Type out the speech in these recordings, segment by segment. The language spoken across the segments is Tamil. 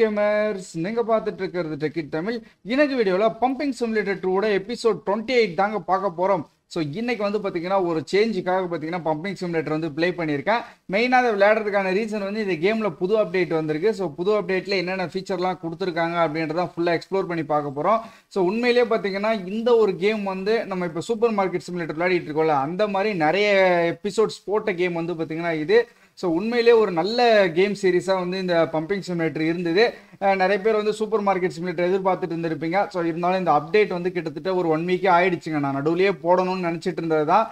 கேமர்ஸ் நீங்கள் பார்த்துட்டு இருக்கிறது டெக்கிட் தமிழ் இன்னைக்கு வீடியோவில் பம்பிங் சிமுலேட்டர் டூட எபிசோட் டுவெண்ட்டி எயிட் தாங்க பார்க்க போகிறோம் ஸோ இன்னைக்கு வந்து பார்த்தீங்கன்னா ஒரு சேஞ்சுக்காக பார்த்தீங்கன்னா பம்பிங் சிமுலேட்டர் வந்து ப்ளே பண்ணியிருக்கேன் மெயினாக அதை விளையாடுறதுக்கான ரீசன் வந்து இந்த கேமில் புது அப்டேட் வந்திருக்கு ஸோ புது அப்டேட்டில் என்னென்ன ஃபீச்சர்லாம் கொடுத்துருக்காங்க அப்படின்றத ஃபுல்லாக எக்ஸ்ப்ளோர் பண்ணி பார்க்க போகிறோம் ஸோ உண்மையிலேயே பார்த்தீங்கன்னா இந்த ஒரு கேம் வந்து நம்ம இப்போ சூப்பர் மார்க்கெட் சிமுலேட்டர் விளையாடிட்டு இருக்கோம்ல அந்த மாதிரி நிறைய எபிசோட்ஸ் போட்ட கேம் வந்து பார்த்தீங்கன்னா இது ஸோ உண்மையிலே ஒரு நல்ல கேம் சீரீஸாக வந்து இந்த பம்பிங் சிமுலேட்டர் இருந்தது நிறைய பேர் வந்து சூப்பர் மார்க்கெட் சிமுலேட்டர் எதிர்பார்த்துட்டு இருந்திருப்பீங்க ஸோ இருந்தாலும் இந்த அப்டேட் வந்து கிட்டத்தட்ட ஒரு ஒன் வீக்கே ஆயிடுச்சுங்க நான் நடுவுலேயே போடணும்னு நினச்சிட்டு இருந்தது தான்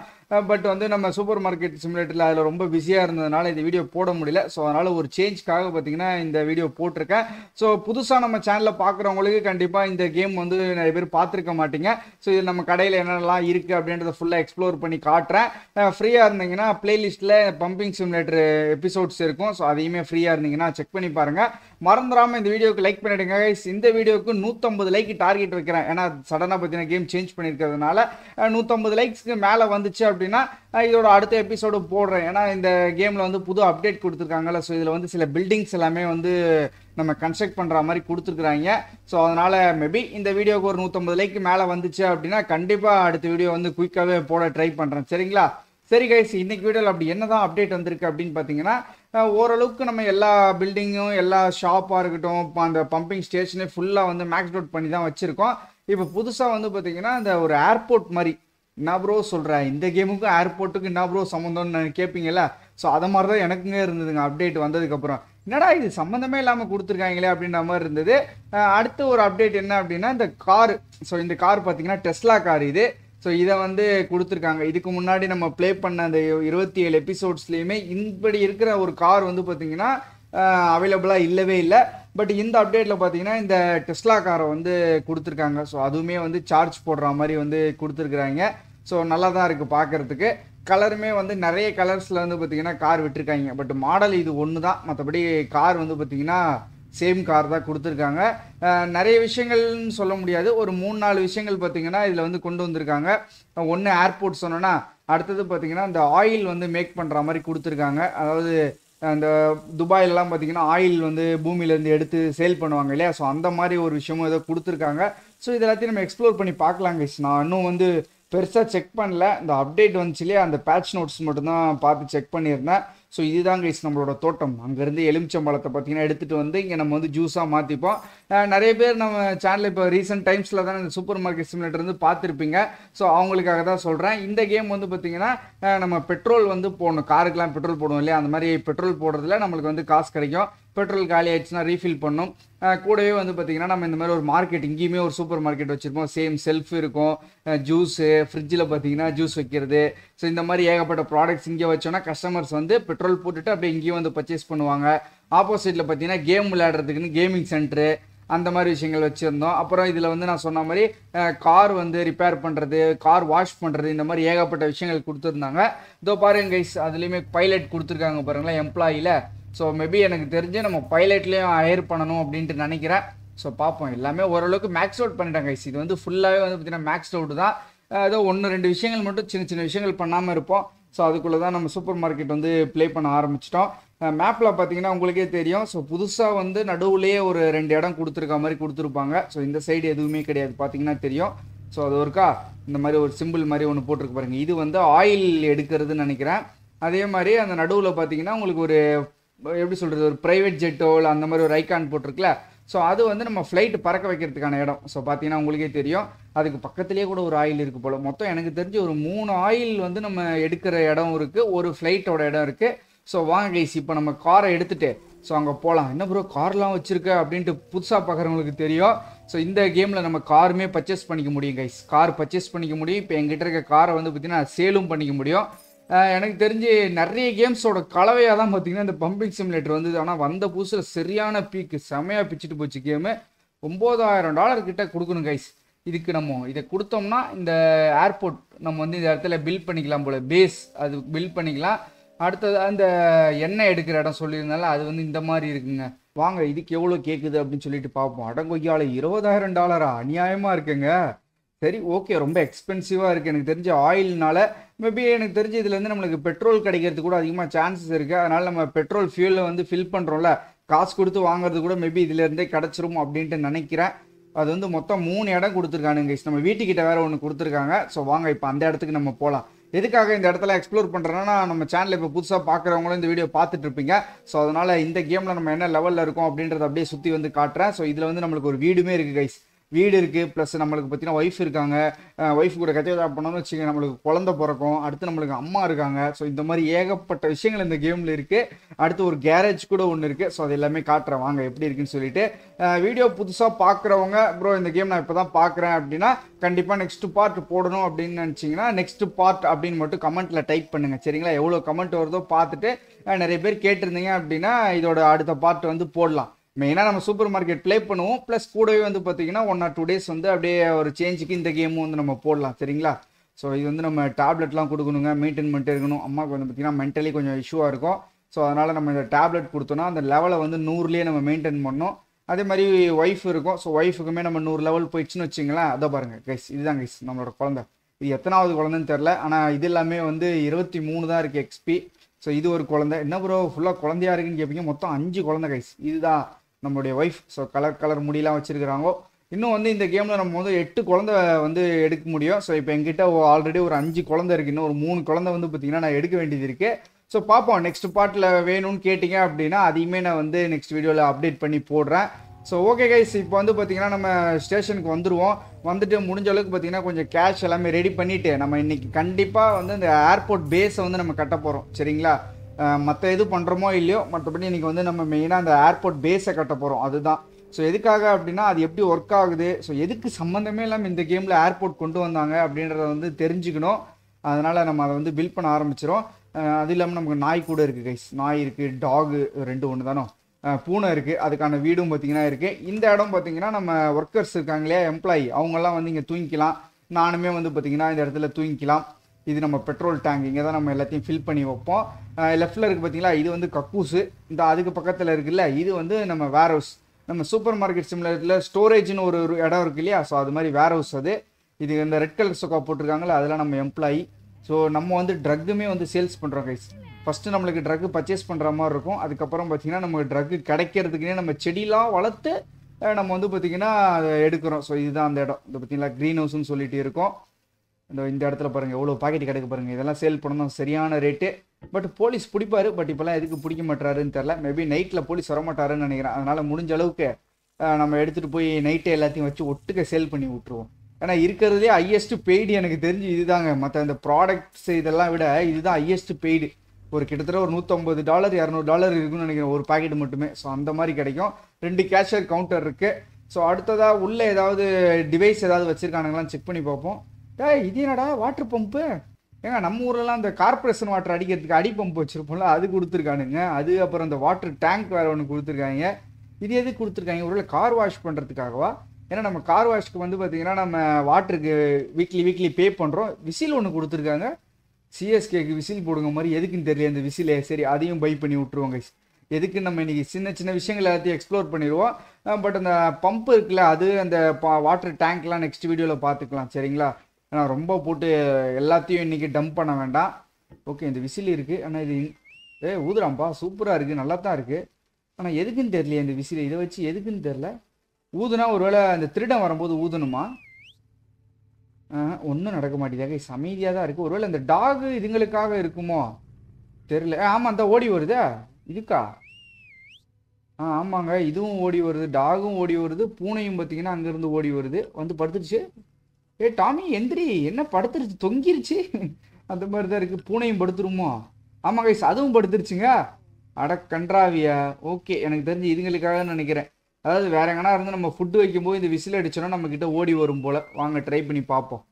பட் வந்து நம்ம சூப்பர் மார்க்கெட் சிமுலேட்டரில் அதில் ரொம்ப பிஸியாக இருந்ததுனால இந்த வீடியோ போட முடியல ஸோ அதனால் ஒரு சேஞ்ச்க்காக பார்த்தீங்கன்னா இந்த வீடியோ போட்டிருக்கேன் ஸோ புதுசாக நம்ம சேனலில் பார்க்குறவங்களுக்கு கண்டிப்பாக இந்த கேம் வந்து நிறைய பேர் பார்த்துருக்க மாட்டீங்க ஸோ இது நம்ம கடையில் என்னென்னலாம் இருக்குது அப்படின்றத ஃபுல்லாக எக்ஸ்ப்ளோர் பண்ணி காட்டுறேன் ஃப்ரீயாக இருந்தீங்கன்னா பிளேலிஸ்ட்டில் பம்பிங் சிமுலேட்டர் எபிசோட்ஸ் இருக்கும் ஸோ அதையுமே ஃப்ரீயாக இருந்தீங்கன்னா செக் பண்ணி பாருங்கள் மறந்துடாமல் இந்த வீடியோக்கு லைக் பண்ணிடுங்க இந்த வீடியோக்கு நூற்றம்பது லைக் டார்கெட் வைக்கிறேன் ஏன்னா சடனாக பார்த்தீங்கன்னா கேம் சேஞ்ச் பண்ணியிருக்கிறதுனால நூற்றம்பது லைக்ஸ்க்கு மேலே வந்துச்சு அப்படி அப்படின்னா இதோட அடுத்த எபிசோடு போடுறேன் ஏன்னா இந்த கேமில் வந்து புது அப்டேட் கொடுத்துருக்காங்கல்ல ஸோ இதில் வந்து சில பில்டிங்ஸ் எல்லாமே வந்து நம்ம கன்ஸ்ட்ரக்ட் பண்ணுற மாதிரி கொடுத்துருக்குறாங்க ஸோ அதனால் மேபி இந்த வீடியோக்கு ஒரு நூற்றம்பது லைக் மேலே வந்துச்சு அப்படின்னா கண்டிப்பாக அடுத்த வீடியோ வந்து குயிக்காகவே போட ட்ரை பண்ணுறேன் சரிங்களா சரி கைஸ் இன்னைக்கு வீடியோவில் அப்படி என்ன தான் அப்டேட் வந்திருக்கு அப்படின்னு பார்த்தீங்கன்னா ஓரளவுக்கு நம்ம எல்லா பில்டிங்கும் எல்லா ஷாப்பாக இருக்கட்டும் அந்த பம்பிங் ஸ்டேஷனே ஃபுல்லாக வந்து மேக்ஸ் அவுட் பண்ணி தான் வச்சுருக்கோம் இப்போ புதுசாக வந்து பார்த்தீங்கன்னா இந்த ஒரு ஏர்போர்ட் மாதிரி என்ன ப்ரோ சொல்கிறேன் இந்த கேமுக்கும் ஏர்போர்ட்டுக்கும் என்ன ப்ரோ சம்மந்தம்னு கேட்பீங்கல்ல ஸோ அதை மாதிரி தான் எனக்குங்க இருந்ததுங்க அப்டேட் வந்ததுக்கப்புறம் என்னடா இது சம்மந்தமே இல்லாமல் கொடுத்துருக்காங்களே அப்படின்ற மாதிரி இருந்தது அடுத்த ஒரு அப்டேட் என்ன அப்படின்னா இந்த கார் ஸோ இந்த கார் பார்த்தீங்கன்னா டெஸ்லா கார் இது ஸோ இதை வந்து கொடுத்துருக்காங்க இதுக்கு முன்னாடி நம்ம ப்ளே பண்ண அந்த இருபத்தி ஏழு எபிசோட்ஸ்லேயுமே இப்படி இருக்கிற ஒரு கார் வந்து பார்த்திங்கன்னா அவைலபிளாக இல்லவே இல்லை பட் இந்த அப்டேட்டில் பார்த்தீங்கன்னா இந்த டெஸ்லா காரை வந்து கொடுத்துருக்காங்க ஸோ அதுவுமே வந்து சார்ஜ் போடுற மாதிரி வந்து கொடுத்துருக்குறாங்க ஸோ நல்லா தான் இருக்குது பார்க்குறதுக்கு கலருமே வந்து நிறைய கலர்ஸில் வந்து பார்த்திங்கன்னா கார் விட்டுருக்காங்க பட் மாடல் இது ஒன்று தான் மற்றபடி கார் வந்து பார்த்திங்கன்னா சேம் கார் தான் கொடுத்துருக்காங்க நிறைய விஷயங்கள்னு சொல்ல முடியாது ஒரு மூணு நாலு விஷயங்கள் பார்த்திங்கன்னா இதில் வந்து கொண்டு வந்திருக்காங்க ஒன்று ஏர்போர்ட் சொன்னோன்னா அடுத்தது பார்த்திங்கன்னா இந்த ஆயில் வந்து மேக் பண்ணுற மாதிரி கொடுத்துருக்காங்க அதாவது அந்த துபாயிலலாம் பார்த்தீங்கன்னா ஆயில் வந்து பூமியிலேருந்து எடுத்து சேல் பண்ணுவாங்க இல்லையா ஸோ அந்த மாதிரி ஒரு விஷயமும் ஏதோ கொடுத்துருக்காங்க ஸோ இது எல்லாத்தையும் நம்ம எக்ஸ்ப்ளோர் பண்ணி பார்க்கலாம் கைஸ் நான் இன்னும் வந்து பெருசாக செக் பண்ணல இந்த அப்டேட் வந்துச்சு இல்லையா அந்த பேட்ச் நோட்ஸ் மட்டும்தான் பார்த்து செக் பண்ணியிருந்தேன் ஸோ இதுதான் கைஸ் நம்மளோட தோட்டம் அங்கேருந்து எலுமிச்சம்பழத்தை பார்த்தீங்கன்னா எடுத்துகிட்டு வந்து இங்கே நம்ம வந்து ஜூஸாக மாற்றிப்போம் நிறைய பேர் நம்ம சேனலில் இப்போ ரீசெண்ட் டைம்ஸில் தான் இந்த சூப்பர் மார்க்கெட் சிம்லேட்டர் வந்து பார்த்துருப்பீங்க ஸோ அவங்களுக்காக தான் சொல்கிறேன் இந்த கேம் வந்து பார்த்திங்கன்னா நம்ம பெட்ரோல் வந்து போடணும் காருக்கெலாம் பெட்ரோல் போடுவோம் இல்லையா அந்த மாதிரி பெட்ரோல் போடுறதுல நம்மளுக்கு வந்து காசு கிடைக்கும் பெட்ரோல் காலி ஆயிடுச்சுன்னா ரீஃபில் பண்ணும் கூடவே வந்து பார்த்திங்கன்னா நம்ம இந்த மாதிரி ஒரு மார்க்கெட் இங்கேயுமே ஒரு சூப்பர் மார்க்கெட் வச்சுருப்போம் சேம் செல்ஃப் இருக்கும் ஜூஸு ஃப்ரிட்ஜில் பார்த்தீங்கன்னா ஜூஸ் வைக்கிறது ஸோ இந்த மாதிரி ஏகப்பட்ட ப்ராடக்ட்ஸ் இங்கே வச்சோன்னா கஸ்டமர்ஸ் வந்து பெட்ரோல் போட்டுட்டு அப்படியே இங்கேயும் வந்து பர்ச்சேஸ் பண்ணுவாங்க ஆப்போசிட்டில் பார்த்தீங்கன்னா கேம் விளையாடுறதுக்குன்னு கேமிங் சென்ட்ரு அந்த மாதிரி விஷயங்கள் வச்சுருந்தோம் அப்புறம் இதில் வந்து நான் சொன்ன மாதிரி கார் வந்து ரிப்பேர் பண்ணுறது கார் வாஷ் பண்ணுறது இந்த மாதிரி ஏகப்பட்ட விஷயங்கள் கொடுத்துருந்தாங்க இதோ பாருங்க கைஸ் அதுலேயுமே பைலட் கொடுத்துருக்காங்க பாருங்களேன் எம்ப்ளாயில் ஸோ மேபி எனக்கு தெரிஞ்சு நம்ம பைலட்லேயும் ஹையர் பண்ணணும் அப்படின்ட்டு நினைக்கிறேன் ஸோ பார்ப்போம் எல்லாமே ஓரளவுக்கு மேக்ஸ் அவுட் பண்ணிட்டாங்க கைஸ் இது வந்து ஃபுல்லாகவே வந்து பார்த்திங்கன்னா மேக்ஸ் அவுட் தான் ஏதோ ஒன்று ரெண்டு விஷயங்கள் மட்டும் சின்ன சின்ன விஷயங்கள் பண்ணாமல் இருப்போம் ஸோ அதுக்குள்ளே தான் நம்ம சூப்பர் மார்க்கெட் வந்து ப்ளே பண்ண ஆரம்பிச்சிட்டோம் மேப்பில் பார்த்தீங்கன்னா உங்களுக்கே தெரியும் ஸோ புதுசாக வந்து நடுவுலேயே ஒரு ரெண்டு இடம் கொடுத்துருக்க மாதிரி கொடுத்துருப்பாங்க ஸோ இந்த சைடு எதுவுமே கிடையாது பார்த்தீங்கன்னா தெரியும் ஸோ அது ஒருக்கா இந்த மாதிரி ஒரு சிம்பிள் மாதிரி ஒன்று போட்டிருக்கு பாருங்கள் இது வந்து ஆயில் எடுக்கிறதுன்னு நினைக்கிறேன் அதே மாதிரி அந்த நடுவில் பார்த்தீங்கன்னா உங்களுக்கு ஒரு எப்படி சொல்கிறது ஒரு ப்ரைவேட் ஜெட்டோ இல்லை அந்த மாதிரி ஒரு ஐக்கான் போட்டிருக்குல்ல ஸோ அது வந்து நம்ம ஃப்ளைட் பறக்க வைக்கிறதுக்கான இடம் ஸோ பார்த்தீங்கன்னா உங்களுக்கே தெரியும் அதுக்கு பக்கத்துலேயே கூட ஒரு ஆயில் இருக்குது போல் மொத்தம் எனக்கு தெரிஞ்சு ஒரு மூணு ஆயில் வந்து நம்ம எடுக்கிற இடம் இருக்குது ஒரு ஃப்ளைட்டோட இடம் இருக்குது ஸோ வாங்க கைஸ் இப்போ நம்ம காரை எடுத்துகிட்டு ஸோ அங்கே போகலாம் என்ன ப்ரோ கார்லாம் வச்சுருக்க அப்படின்ட்டு புதுசாக பார்க்குறவங்களுக்கு தெரியும் ஸோ இந்த கேமில் நம்ம காருமே பர்ச்சேஸ் பண்ணிக்க முடியும் கைஸ் கார் பர்ச்சேஸ் பண்ணிக்க முடியும் இப்போ எங்கிட்ட இருக்க காரை வந்து பார்த்திங்கன்னா சேலும் பண்ணிக்க முடியும் எனக்கு தெரிஞ்சு நிறைய கேம்ஸோட கலவையாக தான் பார்த்தீங்கன்னா இந்த பம்பிங் சிமுலேட்டர் வந்தது ஆனால் வந்த புதுசில் சரியான பீக்கு செமையாக பிச்சுட்டு போச்சு கேமு ஒம்பதாயிரம் டாலர் கிட்ட கொடுக்கணும் கைஸ் இதுக்கு நம்ம இதை கொடுத்தோம்னா இந்த ஏர்போர்ட் நம்ம வந்து இந்த இடத்துல பில் பண்ணிக்கலாம் போல் பேஸ் அது பில் பண்ணிக்கலாம் அடுத்தது அந்த எண்ணெய் எடுக்கிற இடம் சொல்லியிருந்தாலும் அது வந்து இந்த மாதிரி இருக்குங்க வாங்க இதுக்கு எவ்வளோ கேட்குது அப்படின்னு சொல்லிட்டு பார்ப்போம் அடங்கொய்யால இருபதாயிரம் டாலரா அநியாயமாக இருக்குங்க சரி ஓகே ரொம்ப எக்ஸ்பென்சிவாக இருக்குது எனக்கு தெரிஞ்ச ஆயில்னால மேபி எனக்கு தெரிஞ்சு இதுலேருந்து நம்மளுக்கு பெட்ரோல் கிடைக்கிறது கூட அதிகமாக சான்சஸ் இருக்குது அதனால் நம்ம பெட்ரோல் ஃபியூலில் வந்து ஃபில் பண்ணுறோம்ல காசு கொடுத்து வாங்குறது கூட மேபி இதுலேருந்தே கிடச்சிரும் அப்படின்ட்டு நினைக்கிறேன் அது வந்து மொத்தம் மூணு இடம் கொடுத்துருக்கானுங்க நம்ம வீட்டுக்கிட்ட வேறு ஒன்று கொடுத்துருக்காங்க ஸோ வாங்க இப்போ அந்த இடத்துக்கு நம்ம போகலாம் எதுக்காக இந்த இடத்துல எக்ஸ்ப்ளோர் பண்ணுறோன்னா நம்ம சேனலில் இப்போ புதுசாக பார்க்குறவங்களும் இந்த வீடியோ பார்த்துட்டு இருப்பீங்க ஸோ அதனால் இந்த கேமில் நம்ம என்ன லெவலில் இருக்கும் அப்படின்றத அப்படியே சுற்றி வந்து காட்டுறேன் ஸோ இதில் வந்து நம்மளுக்கு ஒரு வீடுமே இருக்குது கைஸ் வீடு இருக்குது ப்ளஸ் நம்மளுக்கு பார்த்தீங்கன்னா ஒய்ஃப் இருக்காங்க ஒய்ஃப் கூட கச்சேதா பண்ணோம்னு வச்சுக்கோங்க நம்மளுக்கு குழந்த பிறக்கும் அடுத்து நம்மளுக்கு அம்மா இருக்காங்க ஸோ இந்த மாதிரி ஏகப்பட்ட விஷயங்கள் இந்த கேமில் இருக்குது அடுத்து ஒரு கேரேஜ் கூட ஒன்று இருக்குது ஸோ அது எல்லாமே காட்டுறேன் வாங்க எப்படி இருக்குன்னு சொல்லிட்டு வீடியோ புதுசாக பார்க்குறவங்க ப்ரோ இந்த கேம் நான் இப்போ தான் பார்க்குறேன் அப்படின்னா கண்டிப்பாக நெக்ஸ்ட் பார்ட் போடணும் அப்படின்னு நினச்சிங்கன்னா நெக்ஸ்ட் பார்ட் அப்படின்னு மட்டும் கமெண்ட்டில் டைப் பண்ணுங்கள் சரிங்களா எவ்வளோ கமெண்ட் வருதோ பார்த்துட்டு நிறைய பேர் கேட்டிருந்தீங்க அப்படின்னா இதோட அடுத்த பார்ட் வந்து போடலாம் மெயினாக நம்ம சூப்பர் மார்க்கெட் ப்ளே பண்ணுவோம் ப்ளஸ் கூடவே வந்து பார்த்தீங்கன்னா ஒன் ஆர் டூ டேஸ் வந்து அப்படியே ஒரு சேஞ்சுக்கு இந்த கேமும் வந்து நம்ம போடலாம் சரிங்களா ஸோ இது வந்து நம்ம டேப்லெட்லாம் கொடுக்கணுங்க மெயின்டைன் பண்ணிட்டு இருக்கணும் அம்மாவுக்கு வந்து பார்த்திங்கன்னா மென்டலி கொஞ்சம் இஷ்யூவாக இருக்கும் ஸோ அதனால் நம்ம இந்த டேப்லெட் கொடுத்தோன்னா அந்த லெவலை வந்து நூறுலேயே நம்ம மெயின்டைன் பண்ணணும் அதே மாதிரி ஒய்ஃப் இருக்கும் ஸோ ஒய்ஃபுக்குமே நம்ம நூறு லெவல் போயிடுச்சுன்னு வச்சுங்களேன் அதை பாருங்கள் கைஸ் இதுதான் கைஸ் நம்மளோட குழந்தை இது எத்தனாவது குழந்தைன்னு தெரில ஆனால் இது எல்லாமே வந்து இருபத்தி மூணு தான் இருக்குது எக்ஸ்பி ஸோ இது ஒரு குழந்தை என்ன ப்ரோ ஃபுல்லாக குழந்தையா இருக்குன்னு கேட்பீங்க மொத்தம் அஞ்சு குழந்தை கைஸ் இதுதான் நம்மளுடைய ஒய்ஃப் ஸோ கலர் கலர் முடியெலாம் வச்சுருக்கிறாங்க இன்னும் வந்து இந்த கேமில் நம்ம வந்து எட்டு குழந்த வந்து எடுக்க முடியும் ஸோ இப்போ எங்கிட்ட ஆல்ரெடி ஒரு அஞ்சு குழந்த இருக்குது இன்னும் ஒரு மூணு குழந்த வந்து பார்த்தீங்கன்னா நான் எடுக்க வேண்டியது இருக்குது ஸோ பார்ப்போம் நெக்ஸ்ட் பார்ட்டில் வேணும்னு கேட்டிங்க அப்படின்னா அதையுமே நான் வந்து நெக்ஸ்ட் வீடியோவில் அப்டேட் பண்ணி போடுறேன் ஸோ ஓகே கைஸ் இப்போ வந்து பார்த்திங்கன்னா நம்ம ஸ்டேஷனுக்கு வந்துடுவோம் வந்துட்டு முடிஞ்ச அளவுக்கு பார்த்தீங்கன்னா கொஞ்சம் கேஷ் எல்லாமே ரெடி பண்ணிவிட்டு நம்ம இன்றைக்கி கண்டிப்பாக வந்து இந்த ஏர்போர்ட் பேஸை வந்து நம்ம கட்ட போகிறோம் சரிங்களா மற்ற எது பண்ணுறோமோ இல்லையோ மற்றபடி இன்றைக்கி வந்து நம்ம மெயினாக அந்த ஏர்போர்ட் பேஸை கட்ட போகிறோம் அதுதான் ஸோ எதுக்காக அப்படின்னா அது எப்படி ஒர்க் ஆகுது ஸோ எதுக்கு சம்மந்தமே இல்லாமல் இந்த கேமில் ஏர்போர்ட் கொண்டு வந்தாங்க அப்படின்றத வந்து தெரிஞ்சுக்கணும் அதனால் நம்ம அதை வந்து பில்ட் பண்ண ஆரம்பிச்சிடும் அது இல்லாமல் நமக்கு நாய் கூட இருக்குது கைஸ் நாய் இருக்குது டாகு ரெண்டு ஒன்று தானோ பூனை இருக்குது அதுக்கான வீடும் பார்த்திங்கன்னா இருக்குது இந்த இடம் பார்த்திங்கன்னா நம்ம ஒர்க்கர்ஸ் இருக்காங்க இல்லையா எம்ப்ளாயி அவங்கெல்லாம் வந்து இங்கே தூங்கிக்கலாம் நானுமே வந்து பார்த்திங்கன்னா இந்த இடத்துல தூங்கிக்கலாம் இது நம்ம பெட்ரோல் டேங்க் இங்கே தான் நம்ம எல்லாத்தையும் ஃபில் பண்ணி வைப்போம் லெஃப்டில் இருக்குது பார்த்தீங்களா இது வந்து கக்கூஸு இந்த அதுக்கு பக்கத்தில் இருக்குல்ல இது வந்து நம்ம வேர் ஹவுஸ் நம்ம சூப்பர் மார்க்கெட் சிம்லரில் ஸ்டோரேஜ்னு ஒரு ஒரு இடம் இருக்கு இல்லையா ஸோ அது மாதிரி வேர் ஹவுஸ் அது இது இந்த ரெட் கலர் சொக்கா போட்டிருக்காங்களே அதெல்லாம் நம்ம எம்ப்ளாயி ஸோ நம்ம வந்து ட்ரக்குமே வந்து சேல்ஸ் பண்ணுறோம் கைஸ் ஃபஸ்ட்டு நம்மளுக்கு ட்ரக்கு பர்ச்சேஸ் பண்ணுற மாதிரி இருக்கும் அதுக்கப்புறம் பார்த்திங்கன்னா நமக்கு ட்ரக்கு கிடைக்கிறதுக்குனே நம்ம செடியெலாம் வளர்த்து நம்ம வந்து பார்த்திங்கன்னா எடுக்கிறோம் ஸோ இதுதான் அந்த இடம் இது பார்த்திங்கன்னா க்ரீன் ஹவுஸ்னு சொல்லிட்டு இருக்கோம் இந்த இந்த இடத்துல பாருங்கள் எவ்வளோ பாக்கெட் கிடைக்க பாருங்கள் இதெல்லாம் சேல் பண்ணணும் சரியான ரேட்டு பட் போலீஸ் பிடிப்பாரு பட் இப்போல்லாம் எதுக்கு பிடிக்க மாட்டாருன்னு தெரில மேபி நைட்டில் போலீஸ் வரமாட்டாருன்னு நினைக்கிறேன் அதனால் முடிஞ்ச அளவுக்கு நம்ம எடுத்துகிட்டு போய் நைட்டே எல்லாத்தையும் வச்சு ஒட்டுக்க சேல் பண்ணி விட்ருவோம் ஏன்னா இருக்கிறதுலே ஹையஸ்ட்டு பெய்டு எனக்கு தெரிஞ்சு இதுதாங்க மற்ற இந்த ப்ராடக்ட்ஸ் இதெல்லாம் விட இதுதான் ஹையஸ்ட்டு பெய்டு ஒரு கிட்டத்தட்ட ஒரு நூற்றம்பது டாலர் இரநூறு டாலர் இருக்குன்னு நினைக்கிறேன் ஒரு பாக்கெட் மட்டுமே ஸோ அந்த மாதிரி கிடைக்கும் ரெண்டு கேஷியர் கவுண்டர் இருக்குது ஸோ அடுத்ததாக உள்ளே ஏதாவது டிவைஸ் ஏதாவது வச்சுருக்கானுங்களாம் செக் பண்ணி பார்ப்போம் டே இது என்னடா வாட்டர் பம்பு ஏங்க நம்ம ஊர்லலாம் அந்த கார்பரேஷன் வாட்டர் அடிக்கிறதுக்கு அடி பம்ப் வச்சுருப்போம்ல அது கொடுத்துருக்கானுங்க அது அப்புறம் அந்த வாட்டர் டேங்க் வேறு ஒன்று கொடுத்துருக்காங்க இது எது கொடுத்துருக்காங்க ஒரு கார் வாஷ் பண்ணுறதுக்காகவா ஏன்னா நம்ம கார் வாஷ்க்கு வந்து பார்த்திங்கன்னா நம்ம வாட்டருக்கு வீக்லி வீக்லி பே பண்ணுறோம் விசில் ஒன்று கொடுத்துருக்காங்க சிஎஸ்கேக்கு விசில் போடுங்க மாதிரி எதுக்குன்னு தெரியல இந்த விசிலே சரி அதையும் பை பண்ணி விட்ருவோங்க எதுக்கு நம்ம இன்றைக்கி சின்ன சின்ன விஷயங்கள் எல்லாத்தையும் எக்ஸ்ப்ளோர் பண்ணிடுவோம் பட் அந்த பம்ப் இருக்குல்ல அது அந்த வாட்டர் டேங்க்லாம் நெக்ஸ்ட் வீடியோவில் பார்த்துக்கலாம் சரிங்களா ஏன்னா ரொம்ப போட்டு எல்லாத்தையும் இன்றைக்கி டம்ப் பண்ண வேண்டாம் ஓகே இந்த விசில் இருக்குது ஆனால் இது ஏ ஊதுறாம்ப்பா சூப்பராக இருக்குது நல்லா தான் இருக்குது ஆனால் எதுக்குன்னு தெரியல இந்த விசில் இதை வச்சு எதுக்குன்னு தெரில ஊதுனா ஒருவேளை அந்த திருடம் வரும்போது ஊதணுமா ஒன்றும் நடக்க மாட்டேதாக சமீதியாக தான் இருக்குது ஒருவேளை இந்த டாகு இதுங்களுக்காக இருக்குமோ தெரில ஆமாம் அந்த ஓடி வருதே இதுக்கா ஆ ஆமாங்க இதுவும் ஓடி வருது டாகும் ஓடி வருது பூனையும் பார்த்தீங்கன்னா அங்கேருந்து ஓடி வருது வந்து படுத்துடுச்சு ஏ டாமி எந்திரி என்ன படுத்துருச்சு தொங்கிருச்சு அந்த மாதிரி தான் இருக்குது பூனையும் படுத்துருமோ ஆமாம் கைஸ் அதுவும் படுத்துருச்சுங்க அட கன்றாவியா ஓகே எனக்கு தெரிஞ்சு இதுங்களுக்காக நினைக்கிறேன் அதாவது வேற எங்கன்னா இருந்து நம்ம ஃபுட்டு வைக்கும்போது இந்த விசில் அடிச்சோன்னா நம்மக்கிட்ட ஓடி வரும் போல் வாங்க ட்ரை பண்ணி பார்ப்போம்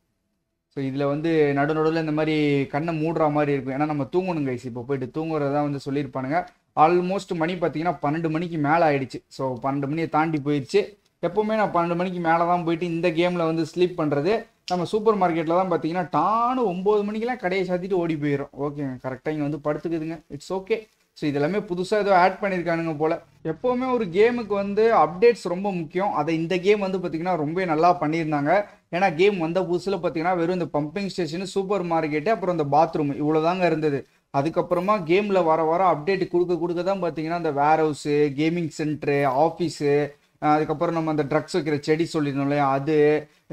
ஸோ இதில் வந்து நடு நடுவில் இந்த மாதிரி கண்ணை மூடுற மாதிரி இருக்கும் ஏன்னா நம்ம தூங்கணும் கைஸ் இப்போ போயிட்டு தூங்குறதா வந்து சொல்லியிருப்பானுங்க ஆல்மோஸ்ட் மணி பார்த்தீங்கன்னா பன்னெண்டு மணிக்கு மேலே ஆயிடுச்சு ஸோ பன்னெண்டு மணியை தாண்டி போயிடுச்சு எப்போவுமே நான் பன்னெண்டு மணிக்கு மேலே தான் போயிட்டு இந்த கேமில் வந்து ஸ்லீப் பண்ணுறது நம்ம சூப்பர் மார்க்கெட்டில் தான் பார்த்தீங்கன்னா டானு ஒம்பது மணிக்கெலாம் கடையை சாத்திட்டு ஓடி போயிடும் ஓகேங்க கரெக்டாக இங்கே வந்து படுத்துக்குதுங்க இட்ஸ் ஓகே ஸோ இதெல்லாமே புதுசாக ஏதோ ஆட் பண்ணியிருக்கானுங்க போல் எப்போவுமே ஒரு கேமுக்கு வந்து அப்டேட்ஸ் ரொம்ப முக்கியம் அதை இந்த கேம் வந்து பார்த்திங்கன்னா ரொம்ப நல்லா பண்ணியிருந்தாங்க ஏன்னா கேம் வந்த புதுசில் பார்த்தீங்கன்னா வெறும் இந்த பம்பிங் ஸ்டேஷனு சூப்பர் மார்க்கெட்டு அப்புறம் இந்த பாத்ரூம் இவ்வளோதாங்க இருந்தது அதுக்கப்புறமா கேமில் வர வர அப்டேட் கொடுக்க கொடுக்க தான் பார்த்தீங்கன்னா இந்த warehouse gaming centre office அதுக்கப்புறம் நம்ம அந்த ட்ரக்ஸ் வைக்கிற செடி சொல்லியிருந்தோம் இல்லையா அது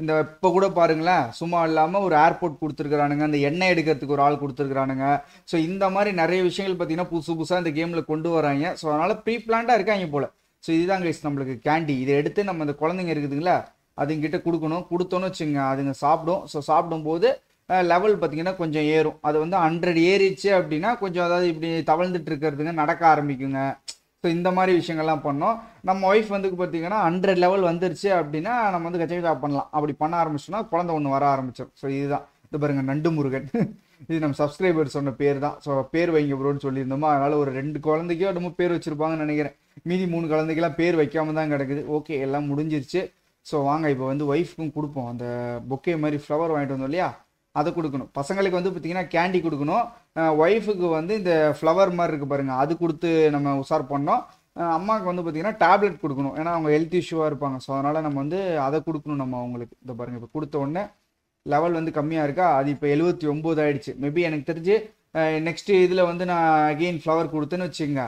இந்த இப்போ கூட பாருங்களேன் சும்மா இல்லாமல் ஒரு ஏர்போர்ட் கொடுத்துருக்குறானுங்க அந்த எண்ணெய் எடுக்கிறதுக்கு ஒரு ஆள் கொடுத்துருக்குறானுங்க ஸோ இந்த மாதிரி நிறைய விஷயங்கள் பார்த்தீங்கன்னா புதுசு புதுசாக இந்த கேமில் கொண்டு வராங்க ஸோ அதனால் ப்ரீ பிளான்டாக இருக்காங்க போல் ஸோ இதுதான் கைஸ் நம்மளுக்கு கேண்டி இதை எடுத்து நம்ம அந்த குழந்தைங்க இருக்குதுங்களா அதுங்கிட்ட கொடுக்கணும் கொடுத்தோன்னு வச்சுங்க அதுங்க சாப்பிடும் ஸோ சாப்பிடும்போது லெவல் பார்த்தீங்கன்னா கொஞ்சம் ஏறும் அது வந்து ஹண்ட்ரட் ஏறிச்சு அப்படின்னா கொஞ்சம் அதாவது இப்படி தவழ்ந்துட்டு இருக்கிறதுங்க நடக்க ஆரம்பிக்குங்க ஸோ இந்த மாதிரி விஷயங்கள்லாம் பண்ணோம் நம்ம ஒய்ஃப் வந்து பார்த்திங்கன்னா ஹண்ட்ரட் லெவல் வந்துருச்சு அப்படின்னா நம்ம வந்து ஜாப் பண்ணலாம் அப்படி பண்ண ஆரம்பிச்சோம்னா குழந்தை ஒன்று வர ஆரம்பிச்சிடும் ஸோ இதுதான் இது பாருங்கள் நண்டு முருகன் இது நம்ம சப்ஸ்கிரைபர் சொன்ன பேர் தான் ஸோ பேர் வைங்க ப்ரோன்னு சொல்லியிருந்தோமா அதனால் ஒரு ரெண்டு குழந்தைக்கோ என்னமோ பேர் வச்சுருப்பாங்கன்னு நினைக்கிறேன் மீதி மூணு குழந்தைக்கெல்லாம் பேர் வைக்காம தான் கிடக்குது ஓகே எல்லாம் முடிஞ்சிருச்சு ஸோ வாங்க இப்போ வந்து ஒய்ஃப்க்கும் கொடுப்போம் அந்த பொக்கே மாதிரி ஃப்ளவர் வாங்கிட்டு வந்தோம் இல்லையா அதை கொடுக்கணும் பசங்களுக்கு வந்து பார்த்தீங்கன்னா கேண்டி கொடுக்கணும் ஒய்ஃபுக்கு வந்து இந்த ஃப்ளவர் மாதிரி இருக்குது பாருங்கள் அது கொடுத்து நம்ம உஷார் பண்ணோம் அம்மாவுக்கு வந்து பார்த்திங்கன்னா டேப்லெட் கொடுக்கணும் ஏன்னா அவங்க ஹெல்த் இஷ்யூவாக இருப்பாங்க ஸோ அதனால் நம்ம வந்து அதை கொடுக்கணும் நம்ம அவங்களுக்கு இந்த பாருங்கள் இப்போ கொடுத்த உடனே லெவல் வந்து கம்மியாக இருக்கா அது இப்போ எழுபத்தி ஒம்பது ஆகிடுச்சு மேபி எனக்கு தெரிஞ்சு நெக்ஸ்ட்டு இதில் வந்து நான் அகெயின் ஃப்ளவர் கொடுத்தேன்னு வச்சுக்கோங்க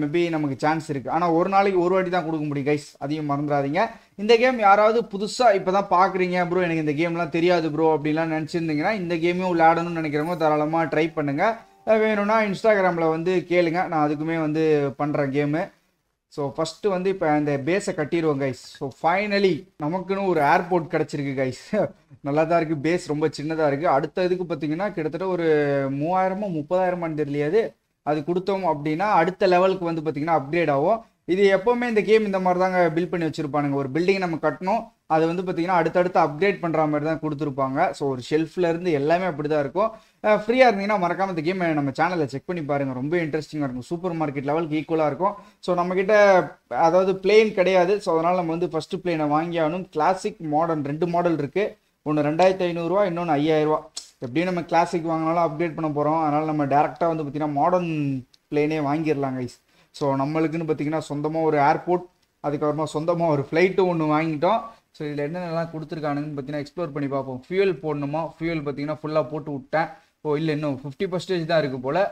மேபி நமக்கு சான்ஸ் இருக்குது ஆனால் ஒரு நாளைக்கு ஒரு வாட்டி தான் கொடுக்க முடியும் கைஸ் அதையும் மறந்துடாதீங்க இந்த கேம் யாராவது புதுசாக இப்போ தான் பார்க்குறீங்க ப்ரோ எனக்கு இந்த கேம்லாம் தெரியாது ப்ரோ அப்படிலாம் நினச்சிருந்தீங்கன்னா இந்த கேமையும் விளையாடணும்னு நினைக்கிறவங்க தாராளமாக ட்ரை பண்ணுங்கள் வேணும்னா இன்ஸ்டாகிராமில் வந்து கேளுங்க நான் அதுக்குமே வந்து பண்ணுறேன் கேமு ஸோ ஃபஸ்ட்டு வந்து இப்போ இந்த பேஸை கட்டிடுவோம் கைஸ் ஸோ ஃபைனலி நமக்குன்னு ஒரு ஏர்போர்ட் கிடச்சிருக்கு கைஸ் நல்லா தான் இருக்குது பேஸ் ரொம்ப சின்னதாக இருக்குது அடுத்த இதுக்கு பார்த்தீங்கன்னா கிட்டத்தட்ட ஒரு மூவாயிரமோ முப்பதாயிரமான்னு தெரியாது அது கொடுத்தோம் அப்படின்னா அடுத்த லெவலுக்கு வந்து பார்த்தீங்கன்னா அப்கிரேட் ஆகும் இது எப்போவுமே இந்த கேம் இந்த மாதிரி தாங்க பில்ட் பண்ணி வச்சுருப்பானுங்க ஒரு பில்டிங் நம்ம கட்டணும் அது வந்து பார்த்தீங்கன்னா அடுத்தடுத்து அப்கிரேட் பண்ணுற மாதிரி தான் கொடுத்துருப்பாங்க ஸோ ஒரு ஷெல்ஃப்லேருந்து எல்லாமே அப்படி தான் இருக்கும் ஃப்ரீயாக இருந்தீங்கன்னா மறக்காம இந்த கேம் நம்ம சேனலில் செக் பண்ணி பாருங்கள் ரொம்ப இன்ட்ரெஸ்டிங்காக இருக்கும் சூப்பர் மார்க்கெட் லெவலுக்கு ஈக்குவலாக இருக்கும் ஸோ நம்மக்கிட்ட அதாவது பிளேன் கிடையாது ஸோ அதனால் நம்ம வந்து ஃபஸ்ட்டு பிளேனை வாங்கி ஆகணும் கிளாசிக் மாடர்ன் ரெண்டு மாடல் இருக்குது ஒன்று ரெண்டாயிரத்தி ஐநூறுரூவா இன்னொன்று ஐயாயிரரூவா எப்படியும் நம்ம கிளாசிக் வாங்கினாலும் அப்டேட் பண்ண போகிறோம் அதனால் நம்ம டேரெக்டாக வந்து பார்த்திங்கன்னா மாடர்ன் பிளேனே வாங்கிடலாம் கைஸ் ஸோ நம்மளுக்குன்னு பார்த்திங்கன்னா சொந்தமாக ஒரு ஏர்போர்ட் அதுக்கப்புறமா சொந்தமாக ஒரு ஃப்ளைட்டு ஒன்று வாங்கிட்டோம் ஸோ இதில் என்னென்னலாம் கொடுத்துருக்கானுங்கன்னு பார்த்தீங்கன்னா எக்ஸ்ப்ளோர் பண்ணி பார்ப்போம் ஃபியூல் போடணுமா ஃபியூல் பார்த்தீங்கன்னா ஃபுல்லாக போட்டு விட்டேன் ஓ இல்லை இன்னும் ஃபிஃப்டி பர்சன்டேஜ் தான் இருக்குது போல்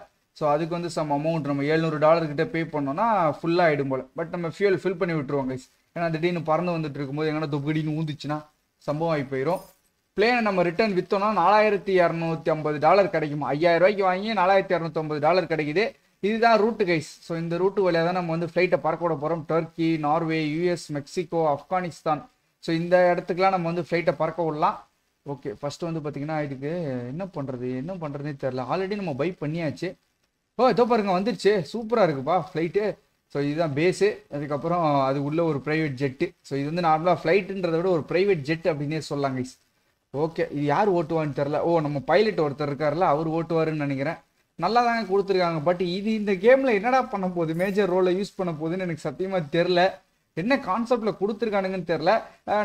ஸோ அதுக்கு வந்து சம் அமௌண்ட் நம்ம எழுநூறு டாலர்கிட்ட பே பண்ணோம்னா ஃபுல்லாக ஆகிடும் போல் பட் நம்ம ஃபியூல் ஃபில் பண்ணி விட்டுருவோம் கைஸ் ஏன்னா திடீர்னு பறந்து வந்துட்டு இருக்கும்போது எங்கன்னா தொகுடின்னு ஊந்துச்சுன்னா சம்பவம் ஆகி போயிடும் பிளேனை நம்ம ரிட்டர்ன் விற்றோம்னா நாலாயிரத்தி இரநூத்தி ஐம்பது டாலர் கிடைக்கும் ஐயாயிரம் ரூபாய்க்கு வாங்கி நாலாயிரத்தி இரநூத்தம்பது டாலர் கிடைக்குது இதுதான் ரூட்டு கைஸ் ஸோ இந்த ரூட்டு வழியாக தான் நம்ம வந்து ஃப்ளைட்டை பறக்க விட போகிறோம் Turkey Norway US Mexico Afghanistan so இந்த இடத்துக்குலாம் நம்ம வந்து ஃப்ளைட்டை பறக்க விடலாம் ஓகே ஃபஸ்ட்டு வந்து பார்த்திங்கன்னா இதுக்கு என்ன பண்ணுறது என்ன பண்ணுறதுனே தெரில ஆல்ரெடி நம்ம பை பண்ணியாச்சு ஓ இதோ பாருங்க வந்துருச்சு சூப்பராக இருக்குப்பா ஃப்ளைட்டு ஸோ இதுதான் பேஸு அதுக்கப்புறம் அது உள்ள ஒரு ப்ரைவேட் ஜெட்டு ஸோ இது வந்து நார்மலாக ஃப்ளைட்டுன்றத விட ஒரு ப்ரைவேட் ஜெட் அப்படின்னே சொல்லலாம் கைஸ் ஓகே இது யார் ஓட்டுவான்னு தெரில ஓ நம்ம பைலட் ஒருத்தர் இருக்கார்ல அவர் ஓட்டுவாருன்னு நினைக்கிறேன் நல்லா தாங்க கொடுத்துருக்காங்க பட் இது இந்த கேமில் என்னடா பண்ண போகுது மேஜர் ரோலை யூஸ் பண்ண போகுதுன்னு எனக்கு சத்தியமாக தெரில என்ன கான்செப்டில் கொடுத்துருக்கானுங்கன்னு தெரில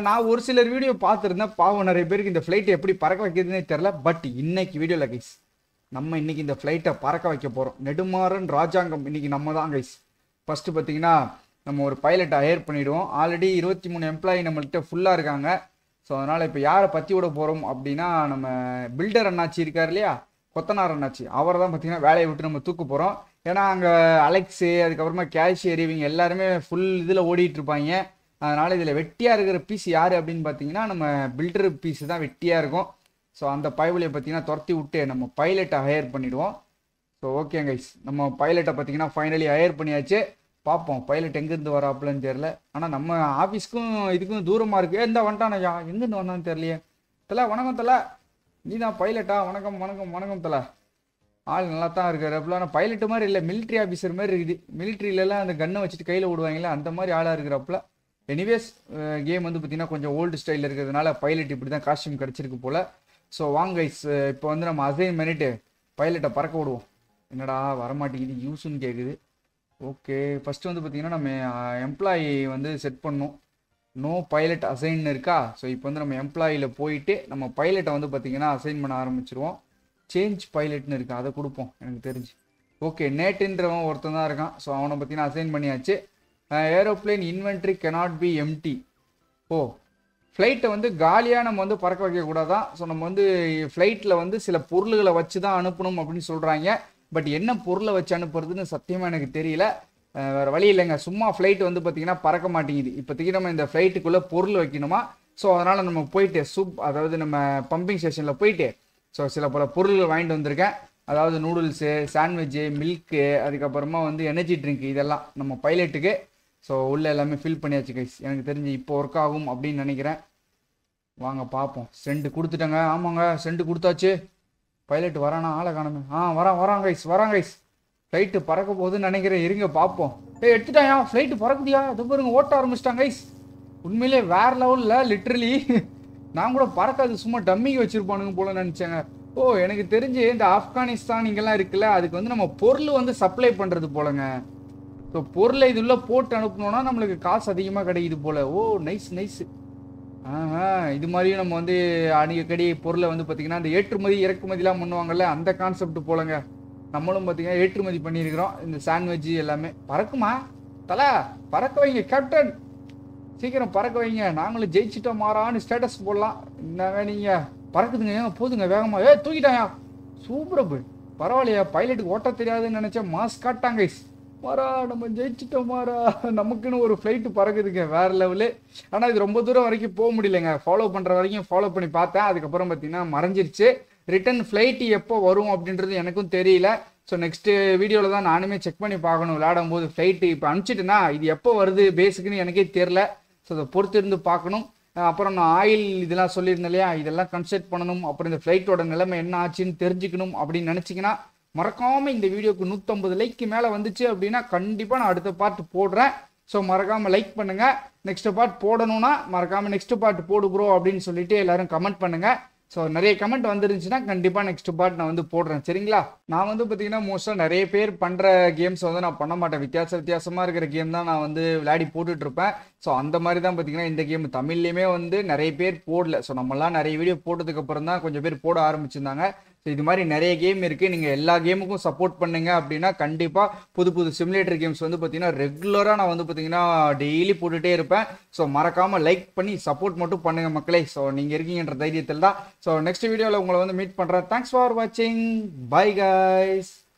நான் ஒரு சிலர் வீடியோ பார்த்துருந்தேன் பாவம் நிறைய பேருக்கு இந்த ஃப்ளைட்டை எப்படி பறக்க வைக்கிறதுனே தெரில பட் இன்னைக்கு வீடியோவில் கைஸ் நம்ம இன்னைக்கு இந்த ஃப்ளைட்டை பறக்க வைக்க போகிறோம் நெடுமாறன் ராஜாங்கம் இன்னைக்கு நம்ம தான் கைஸ் ஃபஸ்ட்டு பார்த்தீங்கன்னா நம்ம ஒரு பைலட்டை ஹையர் பண்ணிவிடுவோம் ஆல்ரெடி இருபத்தி மூணு எம்ப்ளாயி நம்மள்கிட்ட ஃபுல்லாக இருக்காங்க ஸோ அதனால் இப்போ யாரை பற்றி விட போகிறோம் அப்படின்னா நம்ம பில்டர் அண்ணாச்சி இருக்கார் இல்லையா கொத்தனார் அண்ணாச்சி அவரை தான் பார்த்திங்கன்னா வேலையை விட்டு நம்ம தூக்க போகிறோம் ஏன்னா அங்கே அலெக்ஸு அதுக்கப்புறமா கேஷியர் இவங்க எல்லாருமே ஃபுல் இதில் ஓடிட்டு இருப்பாங்க அதனால் இதில் வெட்டியாக இருக்கிற பீஸ் யார் அப்படின்னு பார்த்தீங்கன்னா நம்ம பில்டர் பீஸ் தான் வெட்டியாக இருக்கும் ஸோ அந்த பைவிலையை பார்த்தீங்கன்னா துரத்தி விட்டு நம்ம பைலட்டை ஹையர் பண்ணிவிடுவோம் ஸோ ஓகே கைஸ் நம்ம பைலட்டை பார்த்தீங்கன்னா ஃபைனலி ஹையர் பண்ணியாச்சு பார்ப்போம் பைலட் எங்கேருந்து வராப்புலன்னு தெரில ஆனால் நம்ம ஆஃபீஸ்க்கும் இதுக்கும் தூரமாக இருக்குது எந்த வந்துட்டானயா எங்கேருந்து வந்தான்னு தெரியலையே தல வணக்கம் தலை நீ தான் பைலட்டா வணக்கம் வணக்கம் வணக்கம் தலை ஆள் நல்லா தான் இருக்கார் அப்படிலாம் ஆனால் பைலட்டு மாதிரி இல்லை மிலிட்ரி ஆஃபீஸர் மாதிரி இருக்குது மிலிட்ரியிலலாம் அந்த கன்னை வச்சுட்டு கையில் விடுவாங்களே அந்த மாதிரி ஆளாக இருக்கிறப்பல எனிவேஸ் கேம் வந்து பார்த்தீங்கன்னா கொஞ்சம் ஓல்டு ஸ்டைலில் இருக்கிறதுனால பைலட் இப்படி தான் காஸ்டியூம் கிடச்சிருக்கு போல் ஸோ வாங்க கைஸ் இப்போ வந்து நம்ம அசைன் பண்ணிவிட்டு பைலட்டை பறக்க விடுவோம் என்னடா வரமாட்டேங்குது யூஸுன்னு கேட்குது ஓகே ஃபஸ்ட்டு வந்து பார்த்தீங்கன்னா நம்ம எம்ப்ளாயி uh, வந்து செட் பண்ணும் நோ பைலட் அசைன் இருக்கா ஸோ இப்போ வந்து நம்ம எம்ப்ளாயில் போயிட்டு நம்ம பைலட்டை வந்து பார்த்திங்கன்னா அசைன் பண்ண ஆரம்பிச்சிருவோம் சேஞ்ச் பைலட்னு இருக்கா அதை கொடுப்போம் எனக்கு தெரிஞ்சு ஓகே நேட்டுன்றவன் ஒருத்தன் தான் இருக்கான் ஸோ அவனை பார்த்தீங்கன்னா அசைன் பண்ணியாச்சு aeroplane inventory cannot be empty oh ஃப்ளைட்டை வந்து காலியாக நம்ம வந்து பறக்க வைக்கக்கூடாதான் ஸோ நம்ம வந்து ஃப்ளைட்டில் வந்து சில பொருள்களை வச்சு தான் அனுப்பணும் அப்படின்னு சொல்கிறாங்க பட் என்ன பொருளை வச்சு அனுப்புறதுன்னு சத்தியமாக எனக்கு தெரியல வேறு வழி இல்லைங்க சும்மா ஃப்ளைட் வந்து பார்த்திங்கன்னா பறக்க மாட்டேங்குது இப்போதைக்கு நம்ம இந்த ஃப்ளைட்டுக்குள்ளே பொருள் வைக்கணுமா ஸோ அதனால் நம்ம போயிட்டு சூப் அதாவது நம்ம பம்பிங் ஸ்டேஷனில் போயிட்டு ஸோ சில பல பொருள்கள் வாங்கிட்டு வந்திருக்கேன் அதாவது நூடுல்ஸு சாண்ட்விட்ஜு மில்க்கு அதுக்கப்புறமா வந்து எனர்ஜி ட்ரிங்க் இதெல்லாம் நம்ம பைலட்டுக்கு ஸோ உள்ளே எல்லாமே ஃபில் பண்ணியாச்சு கைஸ் எனக்கு தெரிஞ்சு இப்போ ஒர்க் ஆகும் அப்படின்னு நினைக்கிறேன் வாங்க பார்ப்போம் சென்ட்டு கொடுத்துட்டேங்க ஆமாங்க சென்ட்டு கொடுத்தாச்சு பைலட் வரானா ஆளை காணுமே ஆ வரான் வரான் கைஸ் வரான் கைஸ் ஃப்ளைட்டு பறக்க போகுதுன்னு நினைக்கிறேன் இருங்க பார்ப்போம் ஏய் எடுத்துட்டாயா ஃப்ளைட்டு பறக்குதியா அது பாருங்க ஓட்ட ஆரம்பிச்சிட்டாங்க கைஸ் உண்மையிலே வேற லெவலில் லிட்ரலி நான் கூட பறக்காது சும்மா டம்மிக்கு வச்சுருப்பானுங்க போல நினச்சேங்க ஓ எனக்கு தெரிஞ்சு இந்த ஆப்கானிஸ்தான் இங்கெல்லாம் இருக்குல்ல அதுக்கு வந்து நம்ம பொருள் வந்து சப்ளை பண்ணுறது போலங்க ஸோ பொருளை இதுள்ள போட்டு அனுப்பணும்னா நம்மளுக்கு காசு அதிகமாக கிடைக்குது போல் ஓ நைஸ் நைஸ் இது மாதிரியும் நம்ம வந்து அடிக்கடி பொருளை வந்து பார்த்திங்கன்னா அந்த ஏற்றுமதி இறக்குமதிலாம் பண்ணுவாங்கல்ல அந்த கான்செப்ட் போலங்க நம்மளும் பார்த்திங்கன்னா ஏற்றுமதி பண்ணியிருக்கிறோம் இந்த சாண்ட்விட்ஜ் எல்லாமே பறக்குமா தலா பறக்க வைங்க கேப்டன் சீக்கிரம் பறக்க வைங்க நாங்களும் ஜெயிச்சிட்டோம் மாறான்னு ஸ்டேட்டஸ் போடலாம் என்னங்க நீங்கள் பறக்குதுங்க போதுங்க வேகமாக ஏ தூக்கிட்டாயா போய் பரவாயில்லையா பைலட்டுக்கு ஓட்ட தெரியாதுன்னு நினச்சா மாஸ்க் காட்டாங்க மாறா நம்ம ஜெயிச்சிட்டோம் மாறா நமக்குன்னு ஒரு ஃப்ளைட்டு பறக்குதுங்க வேற லெவலு ஆனால் இது ரொம்ப தூரம் வரைக்கும் போக முடியலங்க ஃபாலோ பண்ணுற வரைக்கும் ஃபாலோ பண்ணி பார்த்தேன் அதுக்கப்புறம் பார்த்தீங்கன்னா மறைஞ்சிருச்சு ரிட்டன் ஃப்ளைட்டு எப்போ வரும் அப்படின்றது எனக்கும் தெரியல ஸோ நெக்ஸ்ட்டு வீடியோவில் தான் நானுமே செக் பண்ணி பார்க்கணும் விளையாடும் போது ஃப்ளைட்டு இப்போ அனுப்பிச்சிட்டுனா இது எப்போ வருது பேஸுக்குன்னு எனக்கே தெரில ஸோ அதை பொறுத்து இருந்து பார்க்கணும் அப்புறம் நான் ஆயில் இதெல்லாம் சொல்லியிருந்தேன் இல்லையா இதெல்லாம் கன்சல்ட் பண்ணணும் அப்புறம் இந்த ஃப்ளைட்டோட நிலைமை என்ன ஆச்சுன்னு தெரிஞ்சுக்கணும் அப்படின்னு நினச்சிங்கன்னா மறக்காமல் இந்த வீடியோக்கு நூற்றம்பது லைக்கு மேலே வந்துச்சு அப்படின்னா கண்டிப்பாக நான் அடுத்த பார்ட் போடுறேன் ஸோ மறக்காமல் லைக் பண்ணுங்கள் நெக்ஸ்ட் பார்ட் போடணும்னா மறக்காமல் நெக்ஸ்ட் பார்ட் போடுகிறோம் அப்படின்னு சொல்லிட்டு எல்லாரும் கமெண்ட் பண்ணுங்கள் ஸோ நிறைய கமெண்ட் வந்துருந்துச்சுன்னா கண்டிப்பாக நெக்ஸ்ட் பார்ட் நான் வந்து போடுறேன் சரிங்களா நான் வந்து பார்த்தீங்கன்னா மோஸ்ட்டாக நிறைய பேர் பண்ணுற கேம்ஸ் வந்து நான் பண்ண மாட்டேன் வித்தியாச வித்தியாசமாக இருக்கிற கேம் தான் நான் வந்து விளையாடி போட்டுட்ருப்பேன் ஸோ அந்த மாதிரி தான் பார்த்தீங்கன்னா இந்த கேம் தமிழ்லையுமே வந்து நிறைய பேர் போடல ஸோ நம்மலாம் நிறைய வீடியோ போட்டதுக்கப்புறம் தான் கொஞ்சம் பேர் போட ஆரம்பிச்சிருந்தாங்க ஸோ இது மாதிரி நிறைய கேம் இருக்குது நீங்கள் எல்லா கேமுக்கும் சப்போர்ட் பண்ணுங்க அப்படின்னா கண்டிப்பாக புது புது சிமுலேட்டர் கேம்ஸ் வந்து பார்த்தீங்கன்னா ரெகுலராக நான் வந்து பார்த்தீங்கன்னா டெய்லி போட்டுகிட்டே இருப்பேன் ஸோ மறக்காமல் லைக் பண்ணி சப்போர்ட் மட்டும் பண்ணுங்கள் மக்களே ஸோ நீங்கள் இருக்கீங்கன்ற தைரியத்தில் தான் ஸோ நெக்ஸ்ட் வீடியோவில் உங்களை வந்து மீட் பண்ணுறேன் தேங்க்ஸ் ஃபார் வாட்சிங் பை கைஸ்